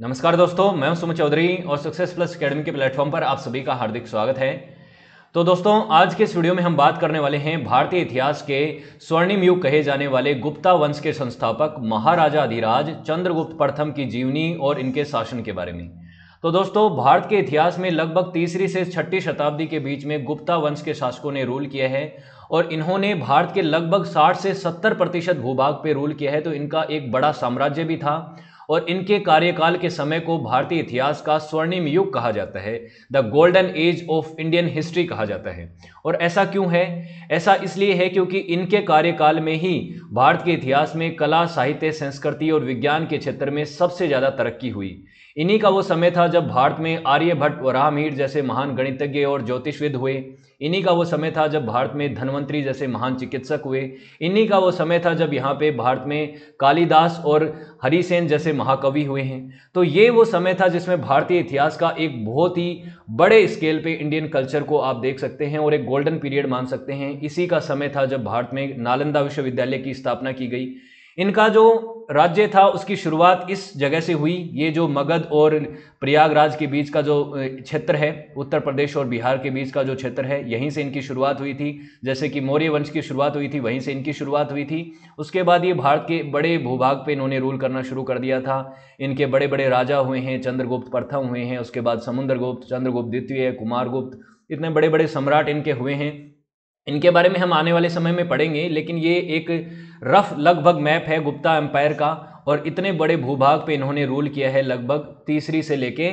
नमस्कार दोस्तों मैं सुम चौधरी और सक्सेस प्लस अकेडमी के प्लेटफॉर्म पर आप सभी का हार्दिक स्वागत है तो दोस्तों आज के इस वीडियो में हम बात करने वाले हैं भारतीय इतिहास के स्वर्णिम युग कहे जाने वाले गुप्ता वंश के संस्थापक महाराजा अधिराज चंद्रगुप्त प्रथम की जीवनी और इनके शासन के बारे में तो दोस्तों भारत के इतिहास में लगभग तीसरी से छठी शताब्दी के बीच में गुप्ता वंश के शासकों ने रूल किया है और इन्होंने भारत के लगभग 60 से 70 प्रतिशत भूभाग पे रूल किया है तो इनका एक बड़ा साम्राज्य भी था और इनके कार्यकाल के समय को भारतीय इतिहास का स्वर्णिम युग कहा जाता है the golden age of Indian history कहा जाता है और ऐसा क्यों है ऐसा इसलिए है क्योंकि इनके कार्यकाल में ही भारत के इतिहास में कला साहित्य संस्कृति और विज्ञान के क्षेत्र में सबसे ज़्यादा तरक्की हुई इन्हीं का वो समय था जब भारत में आर्यभट्ट और रामीर जैसे महान गणितज्ञ और ज्योतिषविद हुए इन्हीं का वो समय था जब भारत में धनवंतरी जैसे महान चिकित्सक हुए इन्हीं का वो समय था जब यहाँ पे भारत में कालिदास और हरिसेन जैसे महाकवि हुए हैं तो ये वो समय था जिसमें भारतीय इतिहास का एक बहुत ही बड़े स्केल पे इंडियन कल्चर को आप देख सकते हैं और एक गोल्डन पीरियड मान सकते हैं इसी का समय था जब भारत में नालंदा विश्वविद्यालय की स्थापना की गई इनका जो राज्य था उसकी शुरुआत इस जगह से हुई ये जो मगध और प्रयागराज के बीच का जो क्षेत्र है उत्तर प्रदेश और बिहार के बीच का जो क्षेत्र है यहीं से इनकी शुरुआत हुई थी जैसे कि मौर्य वंश की शुरुआत हुई थी वहीं से इनकी शुरुआत हुई थी उसके बाद ये भारत के बड़े भूभाग पे इन्होंने रूल करना शुरू कर दिया था इनके बड़े बड़े राजा हुए हैं चंद्रगुप्त प्रथम हुए हैं उसके बाद समुद्रगुप्त चंद्रगुप्त द्वितीय कुमारगुप्त इतने बड़े बड़े सम्राट इनके हुए हैं इनके बारे में हम आने वाले समय में पढ़ेंगे लेकिन ये एक रफ लगभग मैप है गुप्ता एम्पायर का और इतने बड़े भूभाग पे इन्होंने रूल किया है लगभग तीसरी से लेके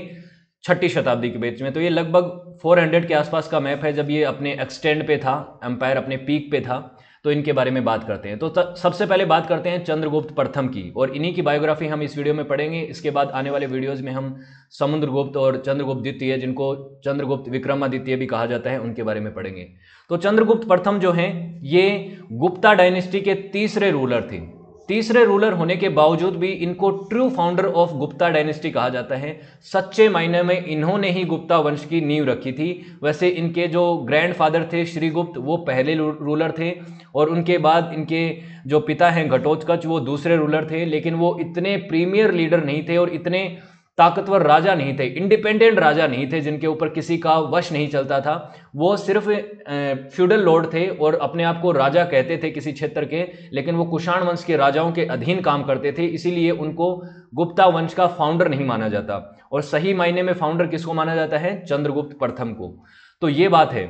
छठी शताब्दी के बीच में तो ये लगभग 400 के आसपास का मैप है जब ये अपने एक्सटेंड पे था एम्पायर अपने पीक पे था तो इनके बारे में बात करते हैं तो सबसे पहले बात करते हैं चंद्रगुप्त प्रथम की और इन्हीं की बायोग्राफी हम इस वीडियो में पढ़ेंगे इसके बाद आने वाले वीडियोज़ में हम समुद्रगुप्त और चंद्रगुप्त द्वितीय जिनको चंद्रगुप्त विक्रमादित्य भी कहा जाता है उनके बारे में पढ़ेंगे तो चंद्रगुप्त प्रथम जो हैं ये गुप्ता डायनेस्टी के तीसरे रूलर थे तीसरे रूलर होने के बावजूद भी इनको true founder of Gupta dynasty कहा जाता है सच्चे मायने में इन्होंने ही गुप्ता वंश की नींव रखी थी वैसे इनके जो ग्रैंडफादर थे श्रीगुप्त वो पहले रूलर थे और उनके बाद इनके जो पिता हैं घटोत्कच वो दूसरे रूलर थे लेकिन वो इतने प्रीमियर लीडर नहीं थे और इतने ताकतवर राजा नहीं थे इंडिपेंडेंट राजा नहीं थे जिनके ऊपर किसी का वश नहीं चलता था वो सिर्फ फ्यूडल लॉर्ड थे और अपने आप को राजा कहते थे किसी क्षेत्र के लेकिन वो कुषाण वंश के राजाओं के अधीन काम करते थे इसीलिए उनको गुप्ता वंश का फाउंडर नहीं माना जाता और सही मायने में फाउंडर किसको माना जाता है चंद्रगुप्त प्रथम को तो ये बात है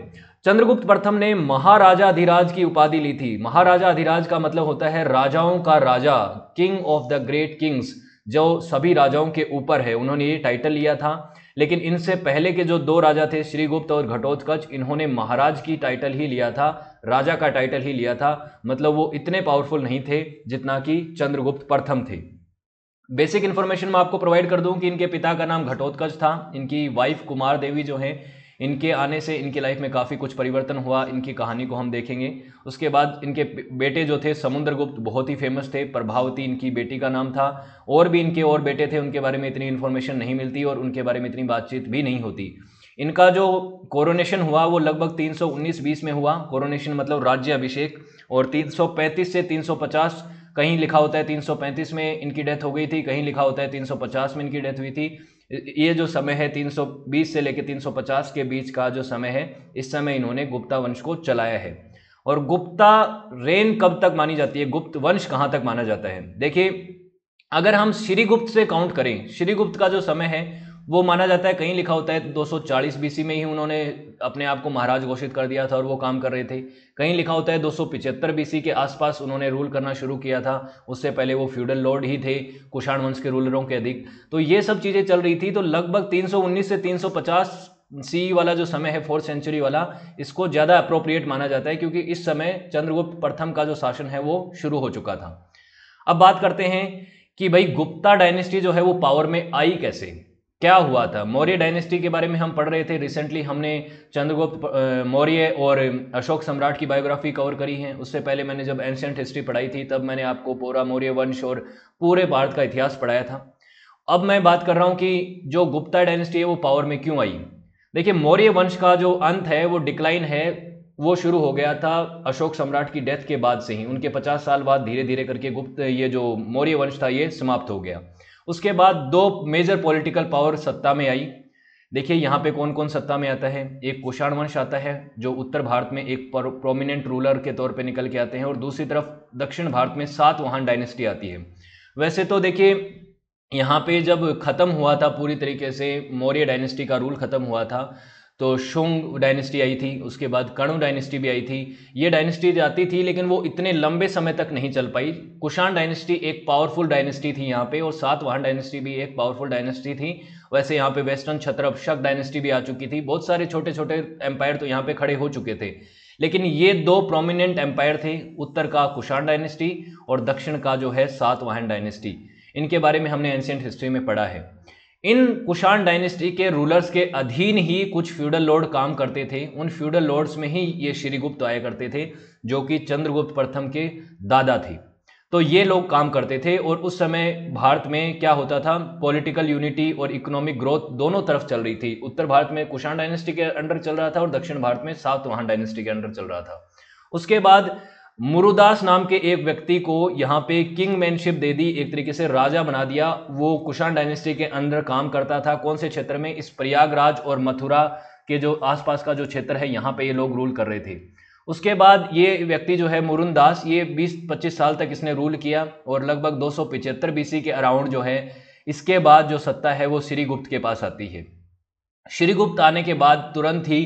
चंद्रगुप्त प्रथम ने महाराजा अधिराज की उपाधि ली थी महाराजा अधिराज का मतलब होता है राजाओं का राजा king of the great kings जो सभी राजाओं के ऊपर है उन्होंने ये टाइटल लिया था लेकिन इनसे पहले के जो दो राजा थे श्रीगुप्त और घटोत्कच इन्होंने महाराज की टाइटल ही लिया था राजा का टाइटल ही लिया था मतलब वो इतने पावरफुल नहीं थे जितना कि चंद्रगुप्त प्रथम थे बेसिक इन्फॉर्मेशन मैं आपको प्रोवाइड कर दूं कि इनके पिता का नाम घटोत्कच था इनकी वाइफ कुमार देवी जो है इनके आने से इनकी लाइफ में काफ़ी कुछ परिवर्तन हुआ इनकी कहानी को हम देखेंगे उसके बाद इनके बेटे जो थे समुद्रगुप्त बहुत ही फेमस थे प्रभावती इनकी बेटी का नाम था और भी इनके और बेटे थे उनके बारे में इतनी इन्फॉर्मेशन नहीं मिलती और उनके बारे में इतनी बातचीत भी नहीं होती इनका जो कोरोनेशन हुआ वो लगभग 319 सौ में हुआ कोरोनेशन मतलब राज्य अभिषेक और 335 से 350 कहीं लिखा होता है 335 में इनकी डेथ हो गई थी कहीं लिखा होता है 350 में इनकी डेथ हुई थी ये जो समय है 320 से लेकर 350 के बीच का जो समय है इस समय इन्होंने गुप्ता वंश को चलाया है और गुप्ता रेन कब तक मानी जाती है गुप्त वंश कहाँ तक माना जाता है देखिए अगर हम श्रीगुप्त से काउंट करें श्रीगुप्त का जो समय है वो माना जाता है कहीं लिखा होता है 240 बीसी में ही उन्होंने अपने आप को महाराज घोषित कर दिया था और वो काम कर रहे थे कहीं लिखा होता है 275 बीसी के आसपास उन्होंने रूल करना शुरू किया था उससे पहले वो फ्यूडल लॉर्ड ही थे कुषाण वंश के रूलरों के अधिक तो ये सब चीज़ें चल रही थी तो लगभग 319 से 350 सी वाला जो समय है फोर्थ सेंचुरी वाला इसको ज़्यादा अप्रोप्रिएट माना जाता है क्योंकि इस समय चंद्रगुप्त प्रथम का जो शासन है वो शुरू हो चुका था अब बात करते हैं कि भाई गुप्ता डायनेस्टी जो है वो पावर में आई कैसे क्या हुआ था मौर्य डायनेस्टी के बारे में हम पढ़ रहे थे रिसेंटली हमने चंद्रगुप्त मौर्य और अशोक सम्राट की बायोग्राफी कवर करी है उससे पहले मैंने जब एंशंट हिस्ट्री पढ़ाई थी तब मैंने आपको पूरा मौर्य वंश और पूरे भारत का इतिहास पढ़ाया था अब मैं बात कर रहा हूँ कि जो गुप्ता डायनेस्टी है वो पावर में क्यों आई देखिए मौर्य वंश का जो अंत है वो डिक्लाइन है वो शुरू हो गया था अशोक सम्राट की डेथ के बाद से ही उनके पचास साल बाद धीरे धीरे करके गुप्त ये जो मौर्य वंश था ये समाप्त हो गया उसके बाद दो मेजर पॉलिटिकल पावर सत्ता में आई देखिए यहाँ पे कौन कौन सत्ता में आता है एक कुषाण वंश आता है जो उत्तर भारत में एक प्रोमिनेंट रूलर के तौर पे निकल के आते हैं और दूसरी तरफ दक्षिण भारत में सात वहां डायनेस्टी आती है वैसे तो देखिए यहाँ पे जब ख़त्म हुआ था पूरी तरीके से मौर्य डायनेस्टी का रूल ख़त्म हुआ था तो शुंग डायनेस्टी आई थी उसके बाद कणु डायनेस्टी भी आई थी ये डायनेस्टी जाती थी लेकिन वो इतने लंबे समय तक नहीं चल पाई कुषाण डायनेस्टी एक पावरफुल डायनेस्टी थी यहाँ पे और सातवाहन डायनेस्टी भी एक पावरफुल डायनेस्टी थी वैसे यहाँ पे वेस्टर्न छत्रप शक डायनेस्टी भी आ चुकी थी बहुत सारे छोटे छोटे एम्पायर तो यहाँ पे खड़े हो चुके थे लेकिन ये दो प्रोमिनेंट एम्पायर थे उत्तर का कुषाण डायनेस्टी और दक्षिण का जो है सातवाहन डायनेस्टी इनके बारे में हमने एंशियंट हिस्ट्री में पढ़ा है इन कुषाण डायनेस्टी के रूलर्स के अधीन ही कुछ फ्यूडल लॉर्ड काम करते थे उन फ्यूडल लॉर्ड्स में ही ये श्रीगुप्त आया करते थे जो कि चंद्रगुप्त प्रथम के दादा थे तो ये लोग काम करते थे और उस समय भारत में क्या होता था पॉलिटिकल यूनिटी और इकोनॉमिक ग्रोथ दोनों तरफ चल रही थी उत्तर भारत में कुषाण डायनेस्टी के अंडर चल रहा था और दक्षिण भारत में सातवाहन डायनेस्टी के अंडर चल रहा था उसके बाद मुरुदास नाम के एक व्यक्ति को यहाँ पे किंग मैनशिप दे दी एक तरीके से राजा बना दिया वो कुषाण डायनेस्टी के अंदर काम करता था कौन से क्षेत्र में इस प्रयागराज और मथुरा के जो आसपास का जो क्षेत्र है यहाँ पे ये लोग रूल कर रहे थे उसके बाद ये व्यक्ति जो है मुरुदास ये 20-25 साल तक इसने रूल किया और लगभग दो सौ बीसी के अराउंड जो है इसके बाद जो सत्ता है वो श्रीगुप्त के पास आती है श्रीगुप्त आने के बाद तुरंत ही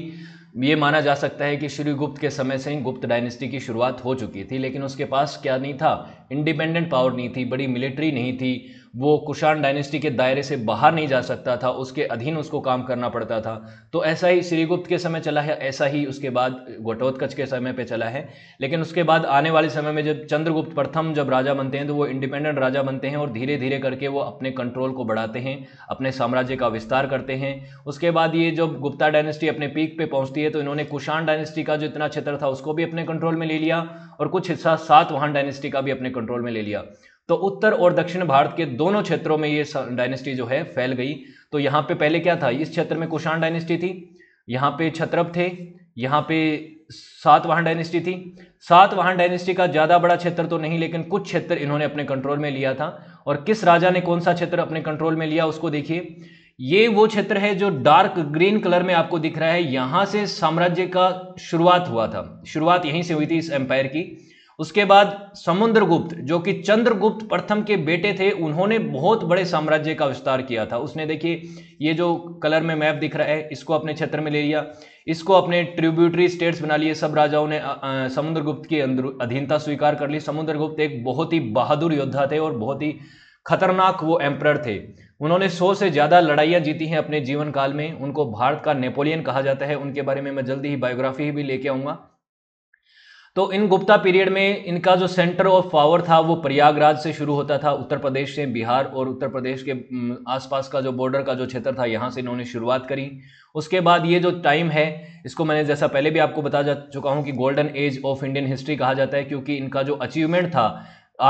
ये माना जा सकता है कि श्री गुप्त के समय से ही गुप्त डायनेस्टी की शुरुआत हो चुकी थी लेकिन उसके पास क्या नहीं था इंडिपेंडेंट पावर नहीं थी बड़ी मिलिट्री नहीं थी वो कुषाण डायनेस्टी के दायरे से बाहर नहीं जा सकता था उसके अधीन उसको काम करना पड़ता था तो ऐसा ही श्रीगुप्त के समय चला है ऐसा ही उसके बाद घटोत्कच के समय पे चला है लेकिन उसके बाद आने वाले समय में जब चंद्रगुप्त प्रथम जब राजा बनते हैं तो वो इंडिपेंडेंट राजा बनते हैं और धीरे धीरे करके वो अपने कंट्रोल को बढ़ाते हैं अपने साम्राज्य का विस्तार करते हैं उसके बाद ये जब गुप्ता डायनेस्टी अपने पीक पर पहुँचती है तो इन्होंने कुषाण डायनेस्टी का जो इतना क्षेत्र था उसको भी अपने कंट्रोल में ले लिया और कुछ हिस्सा वाहन डायनेस्टी का भी अपने कंट्रोल में ले लिया तो उत्तर और दक्षिण भारत के दोनों क्षेत्रों में ये डायनेस्टी जो है फैल गई तो यहाँ पे पहले क्या था इस क्षेत्र में कुषाण डायनेस्टी थी यहाँ पे छत्रप थे यहाँ पे सातवाहन डायनेस्टी थी सातवाहन डायनेस्टी का ज़्यादा बड़ा क्षेत्र तो नहीं लेकिन कुछ क्षेत्र इन्होंने अपने कंट्रोल में लिया था और किस राजा ने कौन सा क्षेत्र अपने कंट्रोल में लिया उसको देखिए ये वो क्षेत्र है जो डार्क ग्रीन कलर में आपको दिख रहा है यहाँ से साम्राज्य का शुरुआत हुआ था शुरुआत यहीं से हुई थी इस एम्पायर की उसके बाद समुद्रगुप्त जो कि चंद्रगुप्त प्रथम के बेटे थे उन्होंने बहुत बड़े साम्राज्य का विस्तार किया था उसने देखिए ये जो कलर में मैप दिख रहा है इसको अपने क्षेत्र में ले लिया इसको अपने ट्रिब्यूटरी स्टेट्स बना लिए सब राजाओं ने समुद्रगुप्त की अधीनता स्वीकार कर ली समुद्रगुप्त एक बहुत ही बहादुर योद्धा थे और बहुत ही खतरनाक वो एम्प्रर थे उन्होंने सौ से ज़्यादा लड़ाइयाँ जीती हैं अपने जीवन काल में उनको भारत का नेपोलियन कहा जाता है उनके बारे में मैं जल्दी ही बायोग्राफी भी लेके आऊँगा तो इन गुप्ता पीरियड में इनका जो सेंटर ऑफ पावर था वो प्रयागराज से शुरू होता था उत्तर प्रदेश से बिहार और उत्तर प्रदेश के आसपास का जो बॉर्डर का जो क्षेत्र था यहाँ से इन्होंने शुरुआत करी उसके बाद ये जो टाइम है इसको मैंने जैसा पहले भी आपको बता जा चुका हूँ कि golden age of Indian history कहा जाता है क्योंकि इनका जो अचीवमेंट था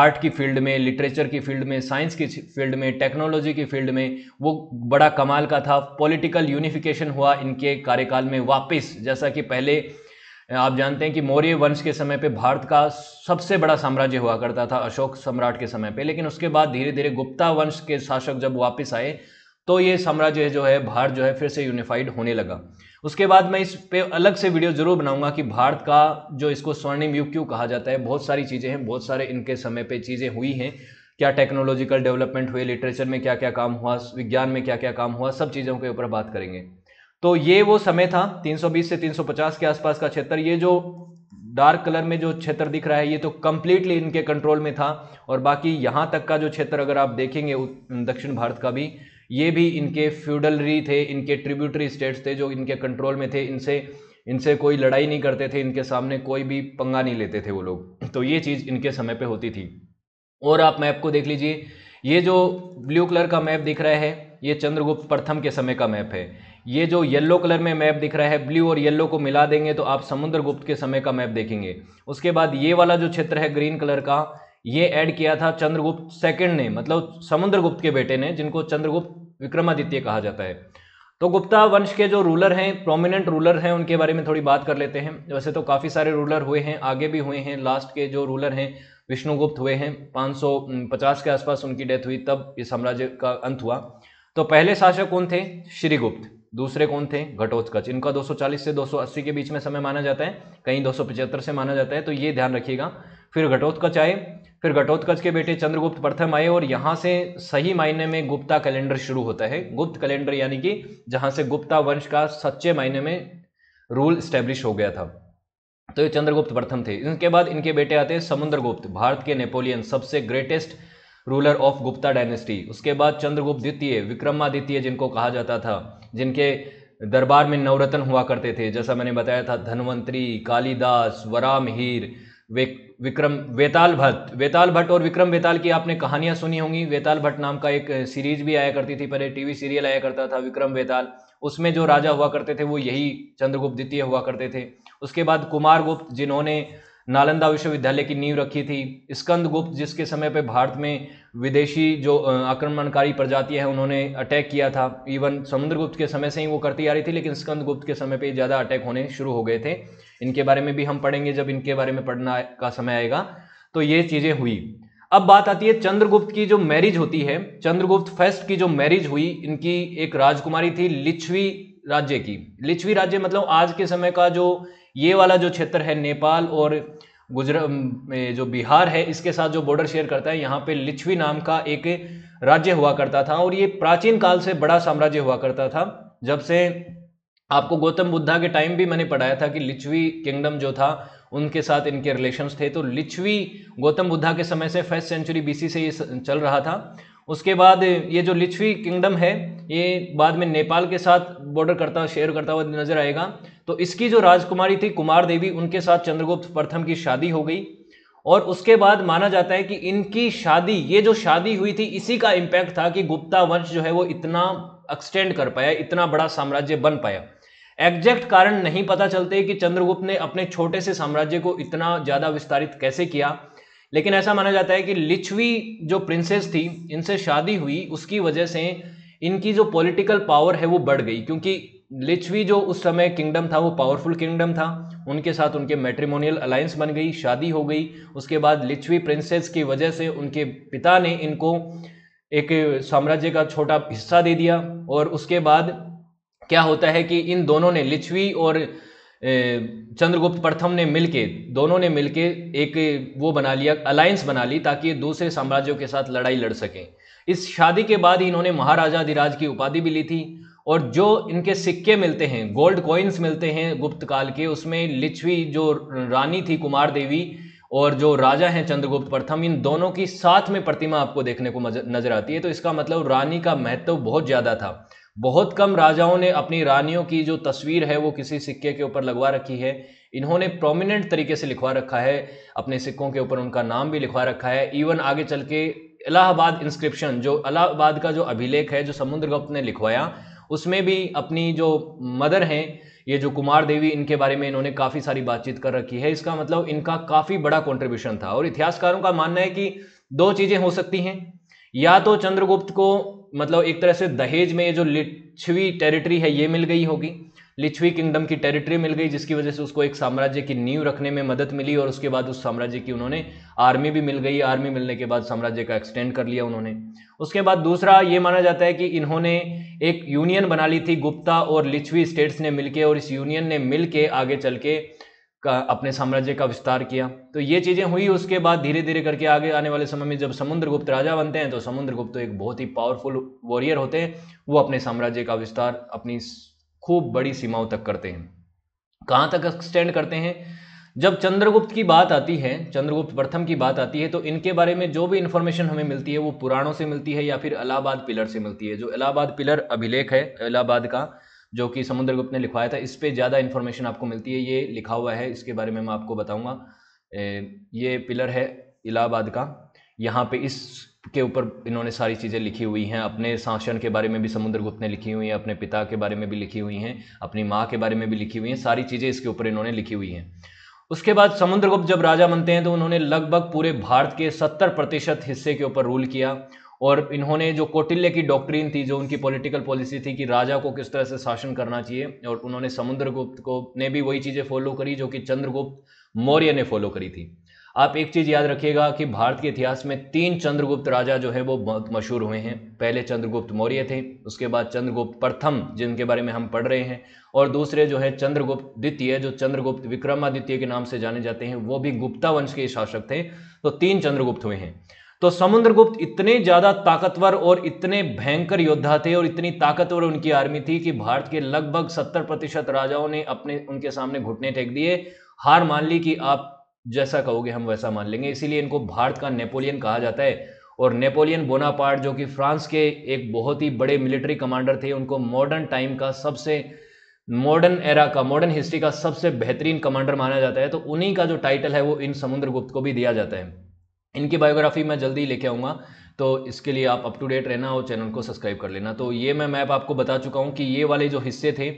आर्ट की फील्ड में लिटरेचर की फील्ड में साइंस की फील्ड में टेक्नोलॉजी की फील्ड में वो बड़ा कमाल का था पॉलिटिकल यूनिफिकेशन हुआ इनके कार्यकाल में वापस जैसा कि पहले आप जानते हैं कि मौर्य वंश के समय पे भारत का सबसे बड़ा साम्राज्य हुआ करता था अशोक सम्राट के समय पे लेकिन उसके बाद धीरे धीरे गुप्ता वंश के शासक जब वापस आए तो ये साम्राज्य जो है भारत जो है फिर से यूनिफाइड होने लगा उसके बाद मैं इस पे अलग से वीडियो जरूर बनाऊंगा कि भारत का जो इसको स्वर्णिम युग क्यों कहा जाता है बहुत सारी चीज़ें हैं बहुत सारे इनके समय पे चीज़ें हुई हैं क्या टेक्नोलॉजिकल डेवलपमेंट हुए लिटरेचर में क्या क्या काम हुआ विज्ञान में क्या क्या काम हुआ सब चीज़ों के ऊपर बात करेंगे तो ये वो समय था 320 से 350 के आसपास का क्षेत्र ये जो डार्क कलर में जो क्षेत्र दिख रहा है ये तो कम्प्लीटली इनके कंट्रोल में था और बाकी यहाँ तक का जो क्षेत्र अगर आप देखेंगे दक्षिण भारत का भी ये भी इनके फ्यूडलरी थे इनके ट्रिब्यूटरी स्टेट्स थे जो इनके कंट्रोल में थे इनसे इनसे कोई लड़ाई नहीं करते थे इनके सामने कोई भी पंगा नहीं लेते थे वो लोग तो ये चीज़ इनके समय पे होती थी और आप मैप को देख लीजिए ये जो ब्लू कलर का मैप दिख रहा है ये चंद्रगुप्त प्रथम के समय का मैप है ये जो येलो कलर में मैप दिख रहा है ब्लू और येलो को मिला देंगे तो आप समुद्र गुप्त के समय का मैप देखेंगे उसके बाद ये वाला जो क्षेत्र है ग्रीन कलर का ये ऐड किया था चंद्रगुप्त सेकंड ने मतलब समुद्रगुप्त के बेटे ने जिनको चंद्रगुप्त विक्रमादित्य कहा जाता है तो गुप्ता वंश के जो रूलर हैं प्रोमिनेंट रूलर हैं उनके बारे में थोड़ी बात कर लेते हैं वैसे तो काफ़ी सारे रूलर हुए हैं आगे भी हुए हैं लास्ट के जो रूलर हैं विष्णुगुप्त हुए हैं 550 के आसपास उनकी डेथ हुई तब ये साम्राज्य का अंत हुआ तो पहले शासक कौन थे श्रीगुप्त दूसरे कौन थे घटोत्कच इनका 240 से 280 के बीच में समय माना जाता है कहीं दो से माना जाता है तो ये ध्यान रखिएगा फिर घटोत्कच आए फिर घटोत्कच के बेटे चंद्रगुप्त प्रथम आए और यहाँ से सही मायने में गुप्ता कैलेंडर शुरू होता है गुप्त कैलेंडर यानी कि जहाँ से गुप्ता वंश का सच्चे मायने में रूल स्टैब्लिश हो गया था तो ये चंद्रगुप्त प्रथम थे इनके बाद इनके बेटे आते हैं समुद्रगुप्त भारत के नेपोलियन सबसे greatest ruler of Gupta dynasty उसके बाद चंद्रगुप्त द्वितीय विक्रमादित्य जिनको कहा जाता था जिनके दरबार में नवरत्न हुआ करते थे जैसा मैंने बताया था धनवंतरी कालिदास वरामहीर वे विक्रम वेताल भट्ट वेताल भट्ट और विक्रम वेताल की आपने कहानियाँ सुनी होंगी वेताल भट्ट नाम का एक सीरीज भी आया करती थी पहले टीवी सीरियल आया करता था विक्रम वेताल उसमें जो राजा हुआ करते थे वो यही चंद्रगुप्त द्वितीय हुआ करते थे उसके बाद कुमार गुप्त जिन्होंने नालंदा विश्वविद्यालय की नींव रखी थी स्कंद गुप्त जिसके समय पे भारत में विदेशी जो आक्रमणकारी प्रजातियां हैं उन्होंने अटैक किया था इवन समुद्रगुप्त के समय से ही वो करती आ रही थी लेकिन स्कंद गुप्त के समय पे ज़्यादा अटैक होने शुरू हो गए थे इनके बारे में भी हम पढ़ेंगे जब इनके बारे में पढ़ना का समय आएगा तो ये चीज़ें हुई अब बात आती है चंद्रगुप्त की जो मैरिज होती है चंद्रगुप्त फर्स्ट की जो मैरिज हुई इनकी एक राजकुमारी थी लिच्छवी राज्य की लिच्छवी राज्य मतलब आज के समय का जो ये वाला जो क्षेत्र है नेपाल और गुजरात जो बिहार है इसके साथ जो बॉर्डर शेयर करता है यहाँ पे लिच्छवी नाम का एक राज्य हुआ करता था और ये प्राचीन काल से बड़ा साम्राज्य हुआ करता था जब से आपको गौतम बुद्धा के टाइम भी मैंने पढ़ाया था कि लिच्छवी किंगडम जो था उनके साथ इनके रिलेशंस थे तो लिच्छवी गौतम बुद्धा के समय से फर्स्ट सेंचुरी बीसी से ये चल रहा था उसके बाद ये जो लिच्छवी किंगडम है ये बाद में नेपाल के साथ बॉर्डर करता शेयर करता हुआ नजर आएगा तो इसकी जो राजकुमारी थी कुमार देवी उनके साथ चंद्रगुप्त प्रथम की शादी हो गई और उसके बाद माना जाता है कि इनकी शादी ये जो शादी हुई थी इसी का इम्पैक्ट था कि गुप्ता वंश जो है वो इतना एक्सटेंड कर पाया इतना बड़ा साम्राज्य बन पाया एग्जैक्ट कारण नहीं पता चलते कि चंद्रगुप्त ने अपने छोटे से साम्राज्य को इतना ज़्यादा विस्तारित कैसे किया लेकिन ऐसा माना जाता है कि लिच्छवी जो प्रिंसेस थी इनसे शादी हुई उसकी वजह से इनकी जो पॉलिटिकल पावर है वो बढ़ गई क्योंकि लिच्छवी जो उस समय किंगडम था वो पावरफुल किंगडम था उनके साथ उनके मैट्रिमोनियल अलायंस बन गई शादी हो गई उसके बाद लिच्छवी प्रिंसेस की वजह से उनके पिता ने इनको एक साम्राज्य का छोटा हिस्सा दे दिया और उसके बाद क्या होता है कि इन दोनों ने लिच्छवी और चंद्रगुप्त प्रथम ने मिलके दोनों ने मिलके एक वो बना लिया अलायंस बना ली ताकि दूसरे साम्राज्यों के साथ लड़ाई लड़ सकें इस शादी के बाद इन्होंने महाराजा अधिराज की उपाधि भी ली थी और जो इनके सिक्के मिलते हैं गोल्ड कॉइन्स मिलते हैं गुप्त काल के उसमें लिच्छवी जो रानी थी कुमार देवी और जो राजा हैं चंद्रगुप्त प्रथम इन दोनों की साथ में प्रतिमा आपको देखने को नजर आती है तो इसका मतलब रानी का महत्व बहुत ज़्यादा था बहुत कम राजाओं ने अपनी रानियों की जो तस्वीर है वो किसी सिक्के के ऊपर लगवा रखी है इन्होंने प्रोमिनेंट तरीके से लिखवा रखा है अपने सिक्कों के ऊपर उनका नाम भी लिखवा रखा है इवन आगे चल के इलाहाबाद इंस्क्रिप्शन जो इलाहाबाद का जो अभिलेख है जो समुद्रगुप्त ने लिखवाया उसमें भी अपनी जो मदर हैं ये जो कुमार देवी इनके बारे में इन्होंने काफ़ी सारी बातचीत कर रखी है इसका मतलब इनका काफ़ी बड़ा कॉन्ट्रीब्यूशन था और इतिहासकारों का मानना है कि दो चीज़ें हो सकती हैं या तो चंद्रगुप्त को मतलब एक तरह से दहेज में ये जो लिच्छवी टेरिटरी है ये मिल गई होगी लिच्छवी किंगडम की टेरिटरी मिल गई जिसकी वजह से उसको एक साम्राज्य की नींव रखने में मदद मिली और उसके बाद उस साम्राज्य की उन्होंने आर्मी भी मिल गई आर्मी मिलने के बाद साम्राज्य का एक्सटेंड कर लिया उन्होंने उसके बाद दूसरा ये माना जाता है कि इन्होंने एक यूनियन बना ली थी गुप्ता और लिच्छवी स्टेट्स ने मिलकर और इस यूनियन ने मिल आगे चल के का अपने साम्राज्य का विस्तार किया तो ये चीज़ें हुई उसके बाद धीरे धीरे करके आगे आने वाले समय में जब समुद्रगुप्त राजा बनते हैं तो समुद्रगुप्त तो एक बहुत ही पावरफुल वॉरियर होते हैं वो अपने साम्राज्य का विस्तार अपनी खूब बड़ी सीमाओं तक करते हैं कहाँ तक एक्सटेंड करते हैं जब चंद्रगुप्त की बात आती है चंद्रगुप्त प्रथम की बात आती है तो इनके बारे में जो भी इन्फॉर्मेशन हमें मिलती है वो पुराणों से मिलती है या फिर इलाहाबाद पिलर से मिलती है जो इलाहाबाद पिलर अभिलेख है इलाहाबाद का जो कि समुद्र गुप्त ने लिखवाया था इस पर ज़्यादा इन्फॉर्मेशन आपको मिलती है ये लिखा हुआ है इसके बारे में मैं आपको बताऊँगा ये पिलर है इलाहाबाद का यहाँ पे इस के ऊपर इन्होंने सारी चीज़ें लिखी हुई हैं अपने शासन के बारे में भी समुद्रगुप्त ने लिखी हुई हैं अपने पिता के बारे में भी लिखी हुई हैं अपनी माँ के बारे में भी लिखी हुई हैं सारी चीज़ें इसके ऊपर इन्होंने लिखी हुई हैं उसके बाद समुद्रगुप्त जब राजा बनते हैं तो उन्होंने लगभग पूरे भारत के सत्तर प्रतिशत हिस्से के ऊपर रूल किया और इन्होंने जो कौटिल्य की डॉक्ट्रीन थी जो उनकी पॉलिटिकल पॉलिसी थी कि राजा को किस तरह से शासन करना चाहिए और उन्होंने समुद्रगुप्त को ने भी वही चीज़ें फॉलो करी जो कि चंद्रगुप्त मौर्य ने फॉलो करी थी आप एक चीज़ याद रखिएगा कि भारत के इतिहास में तीन चंद्रगुप्त राजा जो है वो बहुत मशहूर हुए हैं पहले चंद्रगुप्त मौर्य थे उसके बाद चंद्रगुप्त प्रथम जिनके बारे में हम पढ़ रहे हैं और दूसरे जो है चंद्रगुप्त द्वितीय जो चंद्रगुप्त विक्रमादित्य के नाम से जाने जाते हैं वो भी गुप्ता वंश के शासक थे तो तीन चंद्रगुप्त हुए हैं तो समुद्रगुप्त इतने ज्यादा ताकतवर और इतने भयंकर योद्धा थे और इतनी ताकतवर उनकी आर्मी थी कि भारत के लगभग सत्तर प्रतिशत राजाओं ने अपने उनके सामने घुटने टेक दिए हार मान ली कि आप जैसा कहोगे हम वैसा मान लेंगे इसीलिए इनको भारत का नेपोलियन कहा जाता है और नेपोलियन बोनापार्ट जो कि फ्रांस के एक बहुत ही बड़े मिलिट्री कमांडर थे उनको मॉडर्न टाइम का सबसे मॉडर्न एरा का मॉडर्न हिस्ट्री का सबसे बेहतरीन कमांडर माना जाता है तो उन्हीं का जो टाइटल है वो इन समुद्रगुप्त को भी दिया जाता है इनकी बायोग्राफी मैं जल्दी लेके आऊँगा तो इसके लिए आप अप टू डेट रहना और चैनल को सब्सक्राइब कर लेना तो ये मैं मैप आपको बता चुका हूँ कि ये वाले जो हिस्से थे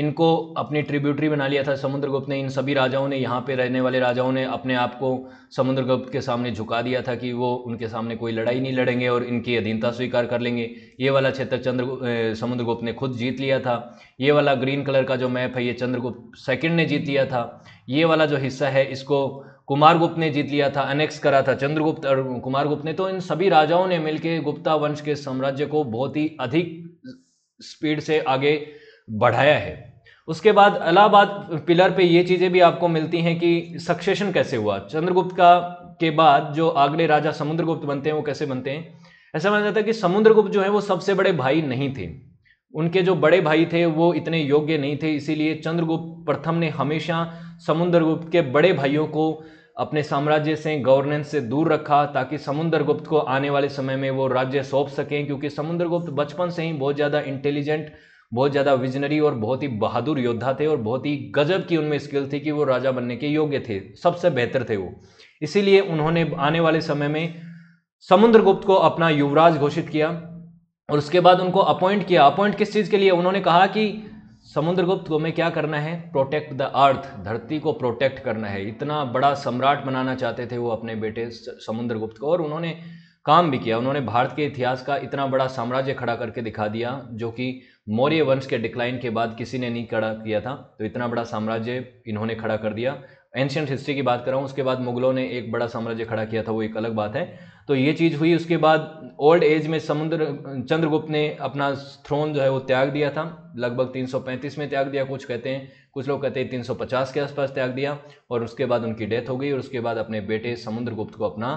इनको अपनी ट्रिब्यूटरी बना लिया था समुद्रगुप्त ने इन सभी राजाओं ने यहाँ पे रहने वाले राजाओं ने अपने आप को समुद्रगुप्त के सामने झुका दिया था कि वो उनके सामने कोई लड़ाई नहीं लड़ेंगे और इनकी अधीनता स्वीकार कर लेंगे ये वाला क्षेत्र चंद्र समुद्रगुप्त ने खुद जीत लिया था ये वाला ग्रीन कलर का जो मैप है ये चंद्रगुप्त सेकंड ने जीत लिया था ये वाला जो हिस्सा है इसको कुमार गुप्त ने जीत लिया था अनेक्स करा था चंद्रगुप्त और कुमार गुप्त ने तो इन सभी राजाओं ने मिलकर गुप्ता वंश के साम्राज्य को बहुत ही अधिक स्पीड से आगे बढ़ाया है उसके बाद अलाहाबाद पिलर पे ये चीज़ें भी आपको मिलती हैं कि सक्सेशन कैसे हुआ चंद्रगुप्त का के बाद जो अगले राजा समुद्रगुप्त बनते हैं वो कैसे बनते हैं ऐसा माना जाता है कि समुद्रगुप्त जो है वो सबसे बड़े भाई नहीं थे उनके जो बड़े भाई थे वो इतने योग्य नहीं थे इसीलिए चंद्रगुप्त प्रथम ने हमेशा समुद्रगुप्त के बड़े भाइयों को अपने साम्राज्य से गवर्नेंस से दूर रखा ताकि समुद्रगुप्त को आने वाले समय में वो राज्य सौंप सकें क्योंकि समुद्रगुप्त बचपन से ही बहुत ज़्यादा इंटेलिजेंट बहुत ज़्यादा विजनरी और बहुत ही बहादुर योद्धा थे और बहुत ही गजब की उनमें स्किल थी कि वो राजा बनने के योग्य थे सबसे बेहतर थे वो इसीलिए उन्होंने आने वाले समय में समुद्रगुप्त को अपना युवराज घोषित किया और उसके बाद उनको अपॉइंट किया अपॉइंट किस चीज़ के लिए उन्होंने कहा कि समुद्रगुप्त को हमें क्या करना है प्रोटेक्ट द अर्थ धरती को प्रोटेक्ट करना है इतना बड़ा सम्राट बनाना चाहते थे वो अपने बेटे समुद्रगुप्त को और उन्होंने काम भी किया उन्होंने भारत के इतिहास का इतना बड़ा साम्राज्य खड़ा करके दिखा दिया जो कि मौर्य वंश के डिक्लाइन के बाद किसी ने नहीं खड़ा किया था तो इतना बड़ा साम्राज्य इन्होंने खड़ा कर दिया एंशियंट हिस्ट्री की बात कर रहा हूँ उसके बाद मुगलों ने एक बड़ा साम्राज्य खड़ा किया था वो एक अलग बात है तो ये चीज़ हुई उसके बाद ओल्ड एज में समुद्र चंद्रगुप्त ने अपना थ्रोन जो है वो त्याग दिया था लगभग 335 में त्याग दिया कुछ कहते हैं कुछ लोग कहते हैं 350 के आसपास त्याग दिया और उसके बाद उनकी डेथ हो गई और उसके बाद अपने बेटे समुद्रगुप्त को अपना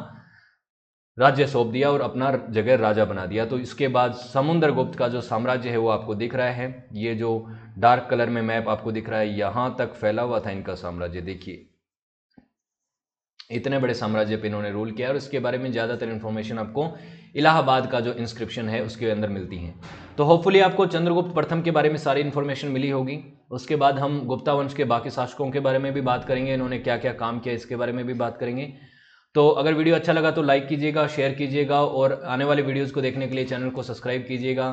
राज्य सौंप दिया और अपना जगह राजा बना दिया तो इसके बाद समुन्द्र गुप्त का जो साम्राज्य है वो आपको दिख रहा है ये जो डार्क कलर में मैप आपको दिख रहा है यहाँ तक फैला हुआ था इनका साम्राज्य देखिए इतने बड़े साम्राज्य पर इन्होंने रूल किया और इसके बारे में ज़्यादातर इन्फॉर्मेशन आपको इलाहाबाद का जो इंस्क्रिप्शन है उसके अंदर मिलती है तो होपफुली आपको चंद्रगुप्त प्रथम के बारे में सारी इन्फॉर्मेशन मिली होगी उसके बाद हम गुप्ता वंश के बाकी शासकों के बारे में भी बात करेंगे इन्होंने क्या क्या काम किया इसके बारे में भी बात करेंगे तो अगर वीडियो अच्छा लगा तो लाइक कीजिएगा शेयर कीजिएगा और आने वाले वीडियोस को देखने के लिए चैनल को सब्सक्राइब कीजिएगा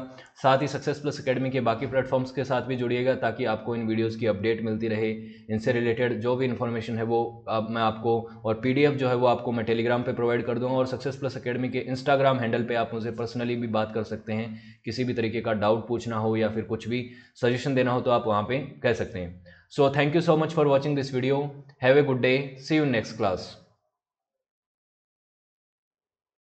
साथ ही सक्सेस प्लस अकेडमी के बाकी प्लेटफॉर्म्स के साथ भी जुड़िएगा ताकि आपको इन वीडियोस की अपडेट मिलती रहे इनसे रिलेटेड जो भी इन्फॉर्मेशन है वो आप मैं आपको और पी जो है वो आपको मैं टेलीग्राम पर प्रोवाइड कर दूँगा और सक्सेस प्लस अकेडमी के इंस्टाग्राम हैंडल पर आप मुझे पर्सनली भी बात कर सकते हैं किसी भी तरीके का डाउट पूछना हो या फिर कुछ भी सजेशन देना हो तो आप वहाँ पर कह सकते हैं so thank you so much for watching this video have a good day see you next class